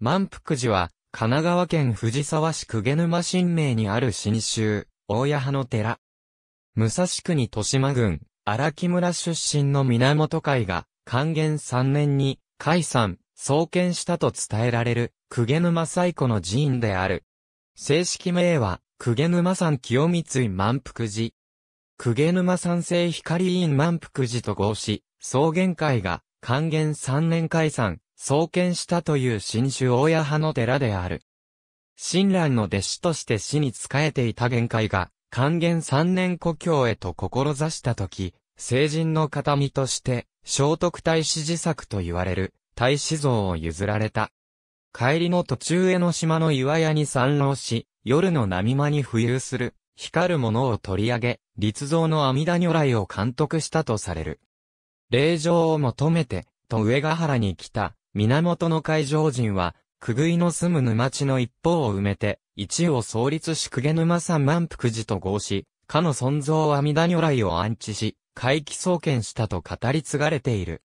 満腹寺は、神奈川県藤沢市久下沼新名にある新州、大谷派の寺。武蔵国豊島郡、荒木村出身の源会が、還元3年に、解散、創建したと伝えられる、久下沼最古の寺院である。正式名は、久下沼山清光満腹寺。久下沼山聖光院満腹寺と合し、草原会が、還元3年解散、創建したという新種大屋派の寺である。親鸞の弟子として死に仕えていた玄界が、還元三年故郷へと志したとき、成人の形見として、聖徳太子自作と言われる、太子像を譲られた。帰りの途中江の島の岩屋に散浪し、夜の波間に浮遊する、光るものを取り上げ、立像の阿弥陀如来を監督したとされる。霊場を求めて、と上ヶ原に来た、源の海上人は、くぐいの住む沼地の一方を埋めて、一を創立し公げ沼山万福寺と合し、かの尊蔵阿弥陀如来を安置し、回帰創建したと語り継がれている。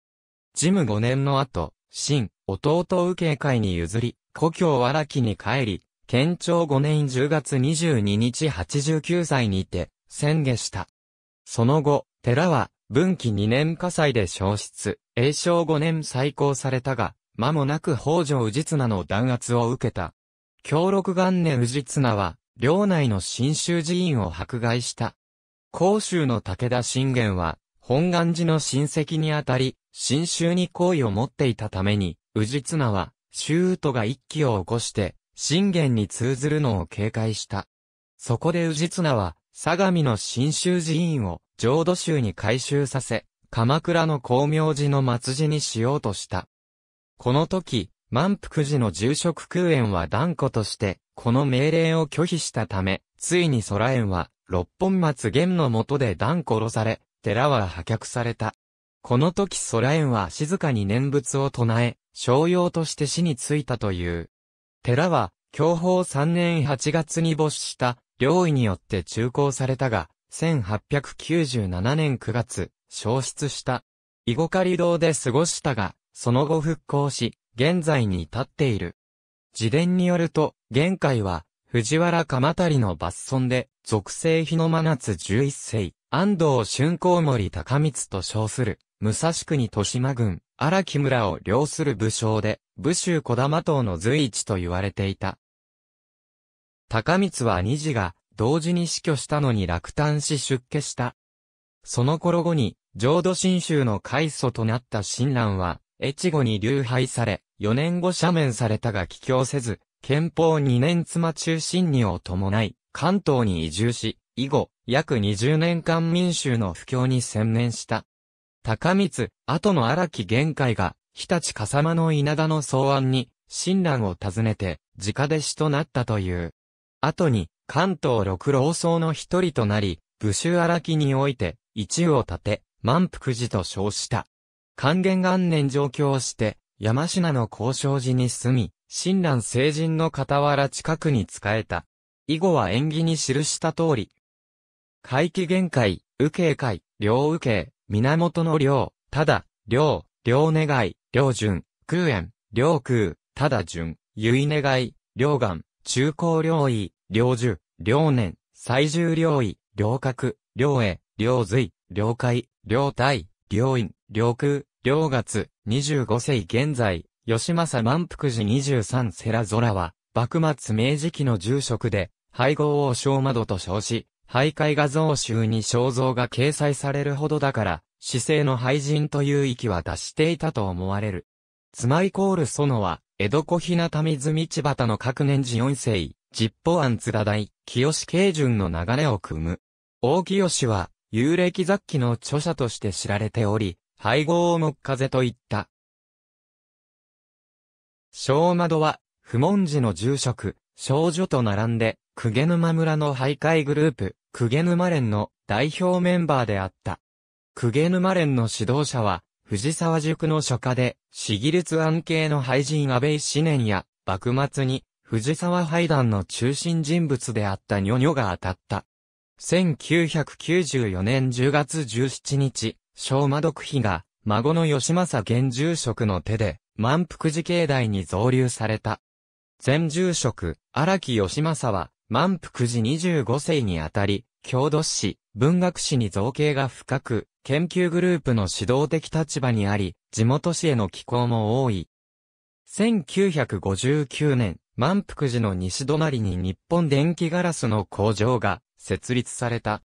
事務5年の後、新、弟右慶会に譲り、故郷荒木に帰り、県庁5年10月22日89歳にて、宣言した。その後、寺は、文紀2年火災で消失、永正5年再興されたが、間もなく北条氏綱の弾圧を受けた。協力元年氏綱は、領内の新州寺院を迫害した。甲州の武田信玄は、本願寺の親戚にあたり、新州に好意を持っていたために、氏綱は、周都が一揆を起こして、信玄に通ずるのを警戒した。そこで氏綱は、相模の新州寺院を、浄土宗に改修させ、鎌倉の光明寺の末寺にしようとした。この時、満腹寺の住職空園は断固として、この命令を拒否したため、ついに空園は、六本松玄の下で断殺され、寺は破却された。この時空園は静かに念仏を唱え、商用として死についたという。寺は、享保三年八月に没した、領位によって中興されたが、1897年9月、消失した。イゴカリ堂で過ごしたが、その後復興し、現在に至っている。自伝によると、玄海は、藤原鎌足の抜村で、属性日の真夏11世、安藤春光森高光と称する、武蔵国豊島郡、荒木村を領する武将で、武州小玉島の随一と言われていた。高光は二次が、同時に死去したのに落胆し出家した。その頃後に、浄土真宗の開祖となった親鸞は、越後に流廃され、4年後赦免されたが帰郷せず、憲法2年妻中心にを伴い、関東に移住し、以後、約20年間民衆の布教に専念した。高光、後の荒木玄海が、日立笠間の稲田の草案に、親鸞を訪ねて、直弟子となったという。後に、関東六老僧の一人となり、武州荒木において、一を立て、満腹寺と称した。還元元年上京して、山品の交渉寺に住み、親鸞成人の傍ら近くに仕えた。以後は縁起に記した通り。会期限界、右慶会、両右慶、源の両、ただ、両、両願い、両順、空縁、両空、ただ順、唯願い、両願、中高両位、両樹、両年、最重両位、両角、両栄、両髄、両海、両大、両院、両空、両月、25世現在、吉政満福寺23世良空は、幕末明治期の住職で、配合王将窓と称し、徘徊画像集に肖像が掲載されるほどだから、姿勢の廃人という域は達していたと思われる。妻イコール園は、江戸小日向水道端の各年次4世、十歩安津田大、清慶順の流れを組む。大清は、幽霊雑記の著者として知られており、配合を木風と言った。小窓は、不問寺の住職、少女と並んで、げ沼村の徘徊グループ、げ沼連の代表メンバーであった。げ沼連の指導者は、藤沢塾の書家で、私技律案系の廃人安倍四年や、幕末に、藤沢廃団の中心人物であった女女が当たった。1994年10月17日、昭和独妃が、孫の吉政現住職の手で、満腹寺境内に増留された。前住職、荒木義政は、満腹寺25世にあたり、郷土史、文学史に造形が深く、研究グループの指導的立場にあり、地元史への寄稿も多い。1959年、満腹寺の西隣に日本電気ガラスの工場が設立された。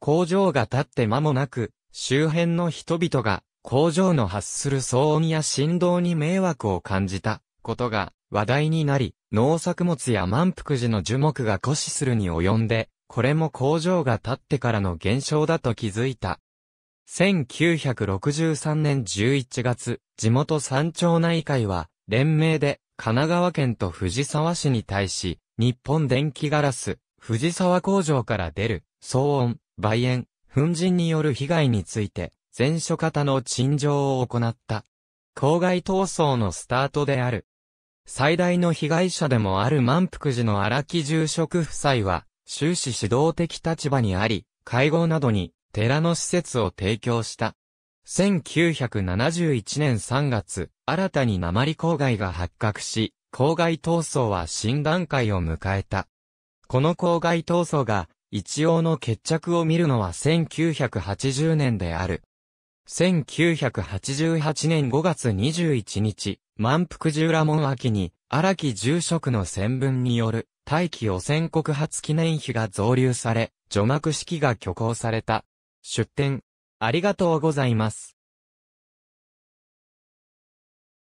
工場が建って間もなく、周辺の人々が工場の発する騒音や振動に迷惑を感じたことが話題になり、農作物や満腹時の樹木が枯死するに及んで、これも工場が建ってからの現象だと気づいた。1963年11月、地元山頂内会は、連名で、神奈川県と藤沢市に対し、日本電気ガラス、藤沢工場から出る、騒音、梅煙、粉塵による被害について、全書方の陳情を行った。郊外闘争のスタートである。最大の被害者でもある満腹寺の荒木住職夫妻は、終始指導的立場にあり、会合などに寺の施設を提供した。1971年3月、新たに鉛郊外が発覚し、郊外闘争は新段階を迎えた。この公害闘争が一応の決着を見るのは1980年である。1988年5月21日、満腹十羅門秋に、荒木住職の宣文による、大気汚染告発記念碑が増留され、除幕式が挙行された。出展、ありがとうございます。